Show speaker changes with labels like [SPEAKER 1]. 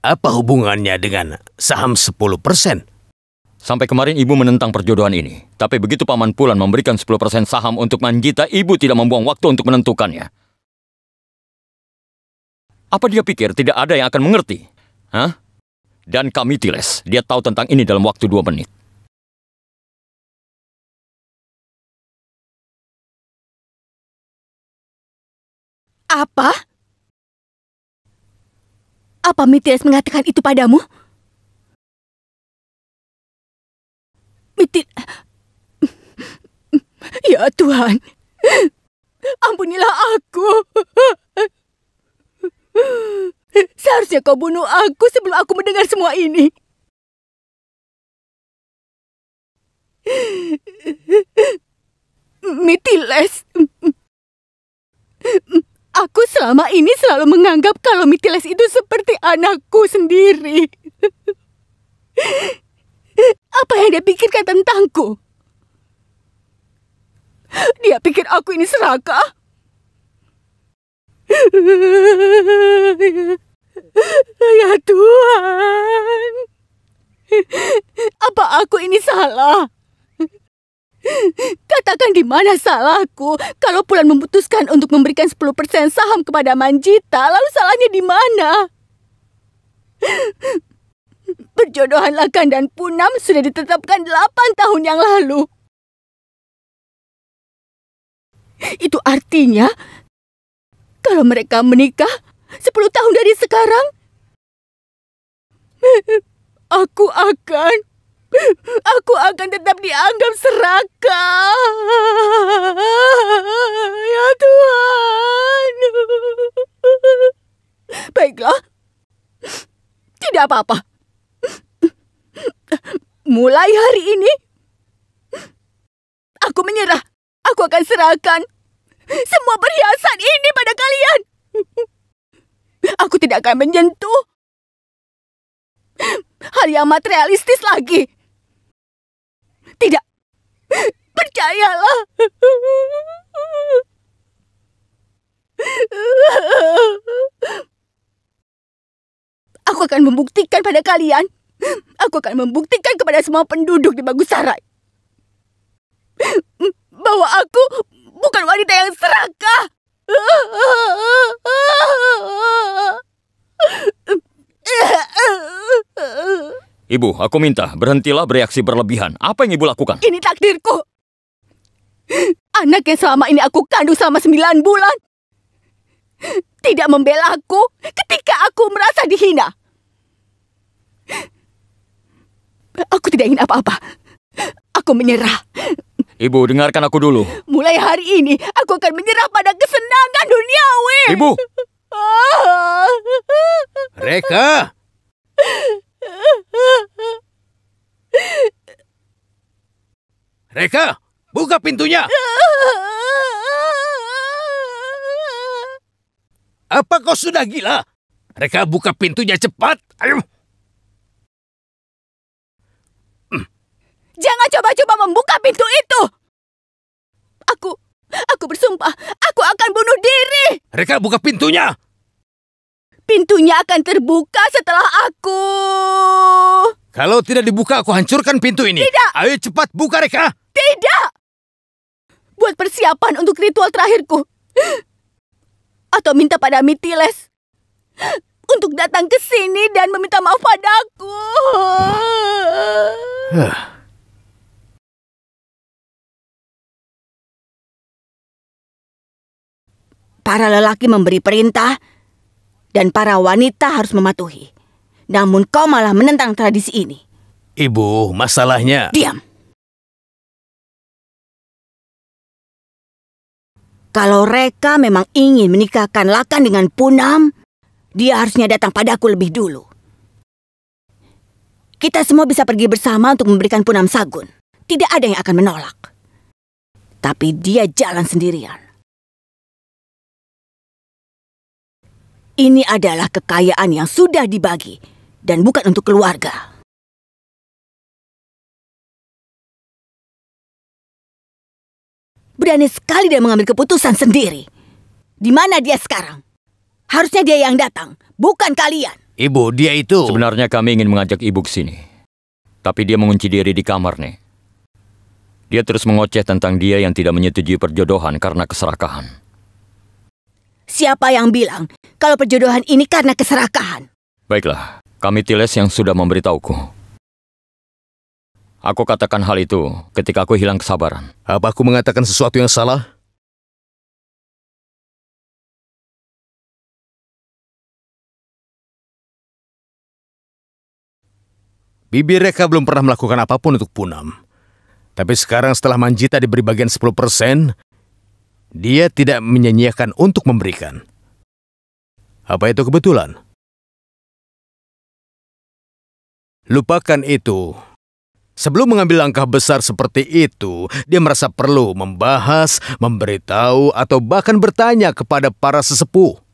[SPEAKER 1] Apa hubungannya dengan saham 10%? Sampai kemarin ibu menentang perjodohan ini. Tapi begitu Paman Pulan memberikan 10% saham untuk Manjita, ibu tidak membuang waktu untuk menentukannya. Apa dia pikir tidak ada yang akan mengerti?
[SPEAKER 2] Hah? Dan kami Tiles, dia tahu tentang ini dalam waktu dua menit. Apa? Apa Mitiles mengatakan itu padamu? Mitil...
[SPEAKER 1] Ya Tuhan, ampunilah aku. Seharusnya kau bunuh
[SPEAKER 2] aku sebelum aku mendengar semua ini.
[SPEAKER 1] Mitiles. Aku selama ini selalu menganggap kalau Mitiles itu seperti anakku sendiri. Apa yang dia pikirkan tentangku? Dia pikir aku ini serakah? Ya Tuhan, apa aku ini salah? Katakan di mana salahku kalau Pulan memutuskan untuk memberikan 10% saham kepada Manjita, lalu salahnya di mana? Perjodohan Lakan dan Punam sudah ditetapkan 8 tahun
[SPEAKER 2] yang lalu. Itu artinya
[SPEAKER 1] kalau mereka menikah 10 tahun dari sekarang, aku akan Aku akan tetap dianggap serakah. Ya Tuhan. Baiklah. Tidak apa-apa. Mulai hari ini, aku menyerah. Aku akan serahkan semua
[SPEAKER 2] perhiasan ini pada kalian.
[SPEAKER 1] Aku tidak akan menyentuh hal yang materialistis lagi tidak. Percayalah. Aku akan membuktikan pada kalian. Aku akan membuktikan kepada semua penduduk di Bagusarai. Bahwa aku Ibu, aku minta berhentilah bereaksi berlebihan. Apa yang ibu lakukan? Ini takdirku. Anak yang selama ini aku kandung selama sembilan bulan. Tidak membela aku ketika aku merasa dihina. Aku tidak ingin apa-apa. Aku menyerah. Ibu, dengarkan aku dulu. Mulai hari ini, aku akan menyerah pada kesenangan duniawi. Ibu! Ah. Reka!
[SPEAKER 2] Reka, buka pintunya! Apa kau sudah gila? Reka, buka pintunya cepat! Ayo! Hmm. Jangan coba-coba
[SPEAKER 1] membuka pintu itu! Aku, aku bersumpah, aku akan bunuh diri! Reka, buka pintunya! Pintunya akan terbuka setelah aku. Kalau tidak dibuka, aku hancurkan pintu ini. Tidak. Ayo cepat buka, Reka. Tidak. Buat persiapan untuk ritual terakhirku. Atau minta pada Mitiles untuk datang ke sini dan meminta maaf padaku. Para lelaki memberi perintah dan para wanita harus mematuhi. Namun kau malah menentang tradisi ini. Ibu, masalahnya... Diam!
[SPEAKER 2] Kalau Reka memang
[SPEAKER 1] ingin menikahkan Lakan dengan Punam, dia harusnya datang padaku lebih dulu. Kita semua bisa pergi bersama untuk memberikan Punam Sagun. Tidak ada yang akan menolak. Tapi dia jalan sendirian.
[SPEAKER 2] Ini adalah kekayaan yang sudah dibagi dan bukan untuk keluarga.
[SPEAKER 1] Berani sekali dia mengambil keputusan sendiri. Di mana dia sekarang? Harusnya dia yang datang, bukan kalian. Ibu, dia itu... Sebenarnya kami ingin mengajak ibu ke sini. Tapi dia mengunci diri di kamar, nih. Dia terus mengoceh tentang dia yang tidak menyetujui perjodohan karena keserakahan. Siapa yang bilang kalau perjodohan ini karena keserakahan? Baiklah, kami Tiles yang sudah memberitahuku. Aku katakan hal itu
[SPEAKER 2] ketika aku hilang kesabaran. Apa aku mengatakan sesuatu yang salah? Bibi Reka belum pernah melakukan apapun untuk Punam. Tapi sekarang setelah Manjita diberi bagian 10%, dia tidak menyanyiakan untuk memberikan. Apa itu kebetulan? Lupakan itu. Sebelum mengambil langkah besar seperti itu, dia merasa perlu membahas, memberitahu, atau bahkan bertanya kepada para sesepuh.